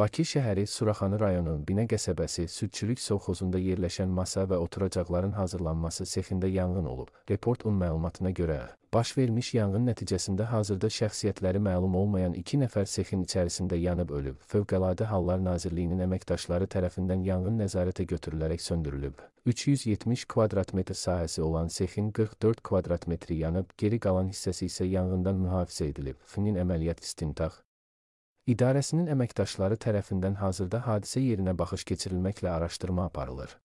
Bakı şəhəri Suraxanı rayonunun Binə qəsəbəsi Südçülük sovxozunda yerləşən masa və oturacaqların hazırlanması sexində yanğın olub. Report.un məlumatına görə, baş vermiş yanğın nəticəsində hazırda şəxsiyyətləri məlum olmayan iki nəfər sexin içərisində yanıb ölüb. Fövqəladə Hallar Nazirliyinin əməkdaşları tərəfindən yanğın nəzarətə götürülərək söndürülüb. 370 kvadrat metr sahəsi olan sexin 44 kvadrat metri yanıb, geri qalan hissəsi isə yanğından mühafizə edilib. FİN-in əməliyyat istintaq İdarəsinin əməkdaşları tərəfindən hazırda hadisə yerinə baxış keçirilməklə araşdırma aparılır.